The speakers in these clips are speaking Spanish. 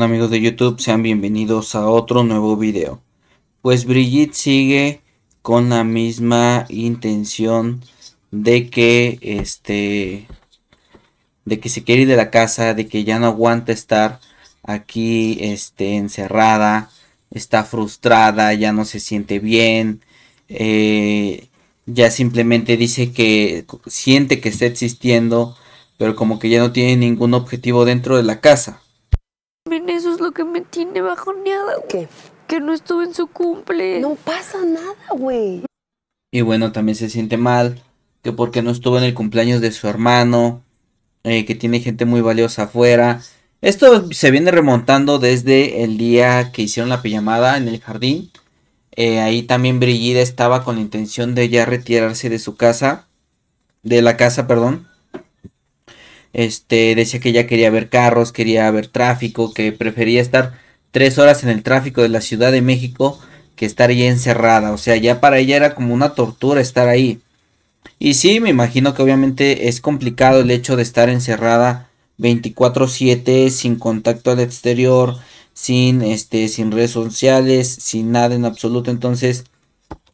amigos de YouTube, sean bienvenidos a otro nuevo video. Pues Brigitte sigue con la misma intención de que este de que se quiere ir de la casa, de que ya no aguanta estar aquí este encerrada, está frustrada, ya no se siente bien, eh, ya simplemente dice que siente que está existiendo, pero como que ya no tiene ningún objetivo dentro de la casa eso es lo que me tiene bajoneada, Que no estuve en su cumple. No pasa nada, güey. Y bueno, también se siente mal que porque no estuvo en el cumpleaños de su hermano, eh, que tiene gente muy valiosa afuera. Esto se viene remontando desde el día que hicieron la pijamada en el jardín. Eh, ahí también Brigida estaba con la intención de ya retirarse de su casa, de la casa, perdón. Este, decía que ella quería ver carros, quería ver tráfico, que prefería estar tres horas en el tráfico de la Ciudad de México que estar ahí encerrada. O sea, ya para ella era como una tortura estar ahí. Y sí, me imagino que obviamente es complicado el hecho de estar encerrada 24/7 sin contacto al exterior, sin este sin redes sociales, sin nada en absoluto, entonces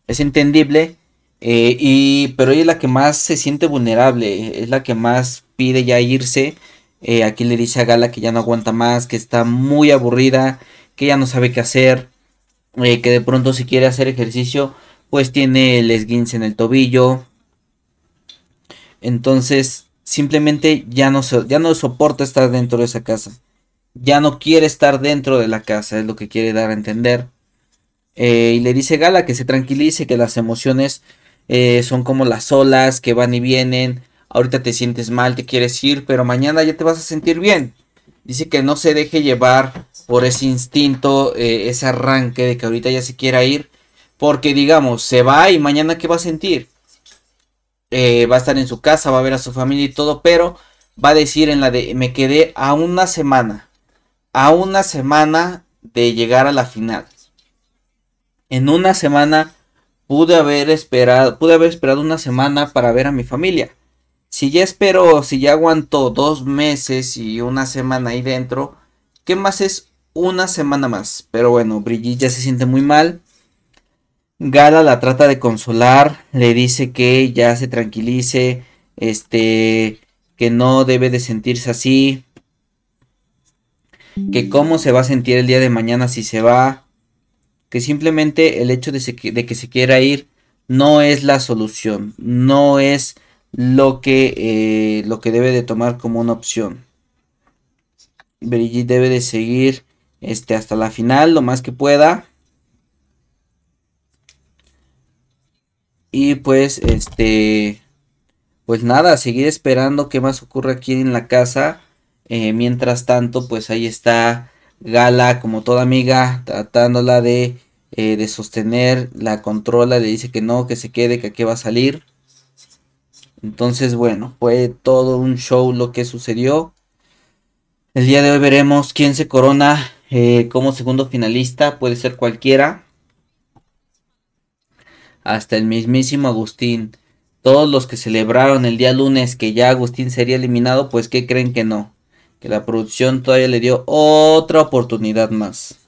es entendible eh, y pero ella es la que más se siente vulnerable, es la que más pide ya irse. Eh, aquí le dice a Gala que ya no aguanta más, que está muy aburrida, que ya no sabe qué hacer, eh, que de pronto si quiere hacer ejercicio, pues tiene el esguince en el tobillo. Entonces, simplemente ya no, ya no soporta estar dentro de esa casa. Ya no quiere estar dentro de la casa, es lo que quiere dar a entender. Eh, y le dice Gala que se tranquilice, que las emociones son como las olas que van y vienen, ahorita te sientes mal, te quieres ir, pero mañana ya te vas a sentir bien. Dice que no se deje llevar por ese instinto, eh, ese arranque de que ahorita ya se quiera ir, porque digamos, se va y mañana qué va a sentir. Eh, va a estar en su casa, va a ver a su familia y todo, pero va a decir en la de me quedé a una semana, a una semana de llegar a la final. En una semana pude haber esperado, pude haber esperado una semana para ver a mi familia. Si ya espero, si ya aguanto dos meses y una semana ahí dentro, ¿qué más es una semana más? Pero bueno, Brigitte ya se siente muy mal. Gala la trata de consolar, le dice que ya se tranquilice, este, que no debe de sentirse así, que cómo se va a sentir el día de mañana si se va, que simplemente el hecho de, de que se quiera ir no es la solución, no es lo que, eh, lo que debe de tomar como una opción. Brigitte debe de seguir este, hasta la final lo más que pueda. Y pues, este, pues nada, seguir esperando qué más ocurra aquí en la casa. Eh, mientras tanto, pues ahí está Gala, como toda amiga, tratándola de, eh, de sostener, la controla, le dice que no, que se quede, que aquí va a salir. Entonces, bueno, fue todo un show lo que sucedió. El día de hoy veremos quién se corona eh, como segundo finalista. Puede ser cualquiera. Hasta el mismísimo Agustín. Todos los que celebraron el día lunes que ya Agustín sería eliminado, pues que creen que no. Que la producción todavía le dio otra oportunidad más.